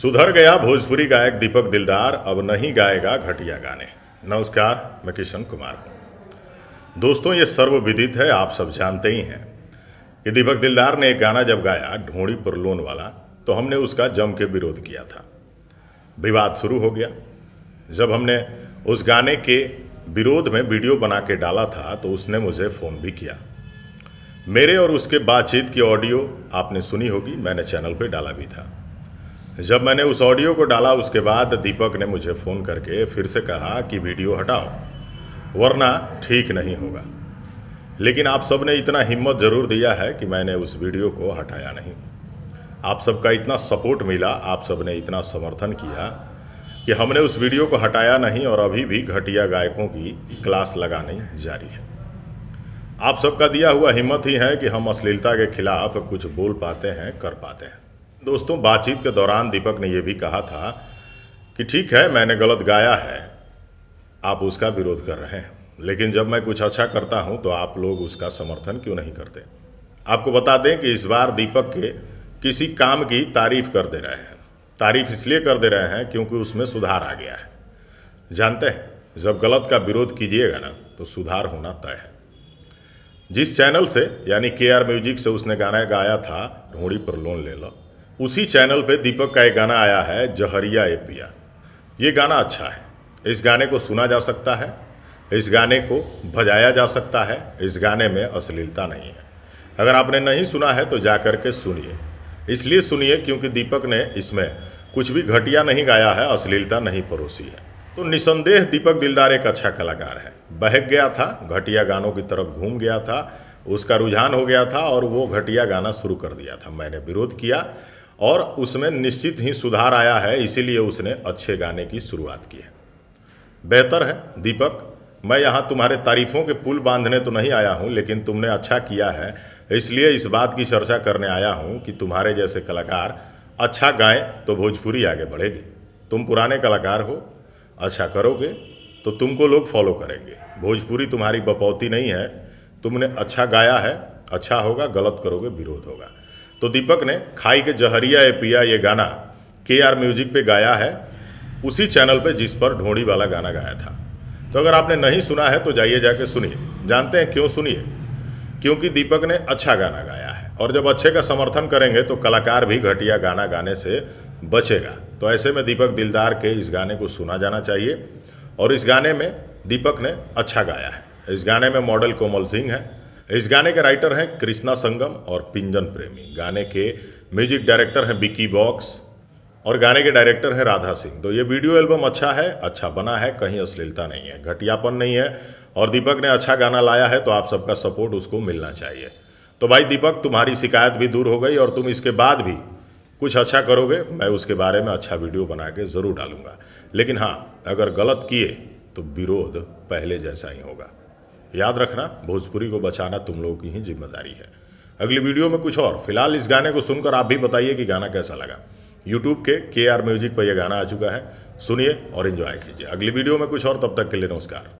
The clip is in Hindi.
सुधर गया भोजपुरी गायक दीपक दिलदार अब नहीं गाएगा घटिया गाने नमस्कार मैं किशन कुमार हूँ दोस्तों ये सर्वविदित है आप सब जानते ही हैं कि दीपक दिलदार ने एक गाना जब गाया ढोड़ी पर लोन वाला तो हमने उसका जम के विरोध किया था विवाद शुरू हो गया जब हमने उस गाने के विरोध में वीडियो बना के डाला था तो उसने मुझे फ़ोन भी किया मेरे और उसके बातचीत की ऑडियो आपने सुनी होगी मैंने चैनल पर डाला भी था जब मैंने उस ऑडियो को डाला उसके बाद दीपक ने मुझे फ़ोन करके फिर से कहा कि वीडियो हटाओ वरना ठीक नहीं होगा लेकिन आप सब ने इतना हिम्मत ज़रूर दिया है कि मैंने उस वीडियो को हटाया नहीं आप सबका इतना सपोर्ट मिला आप सब ने इतना समर्थन किया कि हमने उस वीडियो को हटाया नहीं और अभी भी घटिया गायकों की क्लास लगानी जारी है आप सबका दिया हुआ हिम्मत ही है कि हम अश्लीलता के खिलाफ कुछ बोल पाते हैं कर पाते हैं दोस्तों बातचीत के दौरान दीपक ने यह भी कहा था कि ठीक है मैंने गलत गाया है आप उसका विरोध कर रहे हैं लेकिन जब मैं कुछ अच्छा करता हूं तो आप लोग उसका समर्थन क्यों नहीं करते आपको बता दें कि इस बार दीपक के किसी काम की तारीफ कर दे रहे हैं तारीफ इसलिए कर दे रहे हैं क्योंकि उसमें सुधार आ गया है जानते हैं जब गलत का विरोध कीजिएगा ना तो सुधार होना तय है जिस चैनल से यानी के आर म्यूजिक से उसने गाना गाया था ढोड़ी पर लोन ले लो उसी चैनल पे दीपक का एक गाना आया है जहरिया ए पिया ये गाना अच्छा है इस गाने को सुना जा सकता है इस गाने को भजाया जा सकता है इस गाने में अश्लीलता नहीं है अगर आपने नहीं सुना है तो जा के सुनिए इसलिए सुनिए क्योंकि दीपक ने इसमें कुछ भी घटिया नहीं गाया है अश्लीलता नहीं परोसी है तो निसंदेह दीपक दिलदार एक अच्छा कलाकार है बहक गया था घटिया गानों की तरफ घूम गया था उसका रुझान हो गया था और वो घटिया गाना शुरू कर दिया था मैंने विरोध किया और उसमें निश्चित ही सुधार आया है इसीलिए उसने अच्छे गाने की शुरुआत की है बेहतर है दीपक मैं यहाँ तुम्हारे तारीफों के पुल बांधने तो नहीं आया हूँ लेकिन तुमने अच्छा किया है इसलिए इस बात की चर्चा करने आया हूँ कि तुम्हारे जैसे कलाकार अच्छा गाएं तो भोजपुरी आगे बढ़ेगी तुम पुराने कलाकार हो अच्छा करोगे तो तुमको लोग फॉलो करेंगे भोजपुरी तुम्हारी बपौती नहीं है तुमने अच्छा गाया है अच्छा होगा गलत करोगे विरोध होगा तो दीपक ने खाई के जहरिया ए पिया ये गाना के आर म्यूजिक पे गाया है उसी चैनल पे जिस पर ढोंड़ी वाला गाना गाया था तो अगर आपने नहीं सुना है तो जाइए जाके सुनिए जानते हैं क्यों सुनिए क्योंकि दीपक ने अच्छा गाना गाया है और जब अच्छे का समर्थन करेंगे तो कलाकार भी घटिया गाना गाने से बचेगा तो ऐसे में दीपक दिलदार के इस गाने को सुना जाना चाहिए और इस गाने में दीपक ने अच्छा गाया है इस गाने में मॉडल कोमल सिंह है इस गाने के राइटर हैं कृष्णा संगम और पिंजन प्रेमी गाने के म्यूजिक डायरेक्टर हैं बिकी बॉक्स और गाने के डायरेक्टर हैं राधा सिंह तो ये वीडियो एल्बम अच्छा है अच्छा बना है कहीं अश्लीलता नहीं है घटियापन नहीं है और दीपक ने अच्छा गाना लाया है तो आप सबका सपोर्ट उसको मिलना चाहिए तो भाई दीपक तुम्हारी शिकायत भी दूर हो गई और तुम इसके बाद भी कुछ अच्छा करोगे मैं उसके बारे में अच्छा वीडियो बना के ज़रूर डालूंगा लेकिन हाँ अगर गलत किए तो विरोध पहले जैसा ही होगा याद रखना भोजपुरी को बचाना तुम लोगों की ही जिम्मेदारी है अगली वीडियो में कुछ और फिलहाल इस गाने को सुनकर आप भी बताइए कि गाना कैसा लगा यूट्यूब के के आर म्यूजिक पर यह गाना आ चुका है सुनिए और इन्जॉय कीजिए अगली वीडियो में कुछ और तब तक के लिए नमस्कार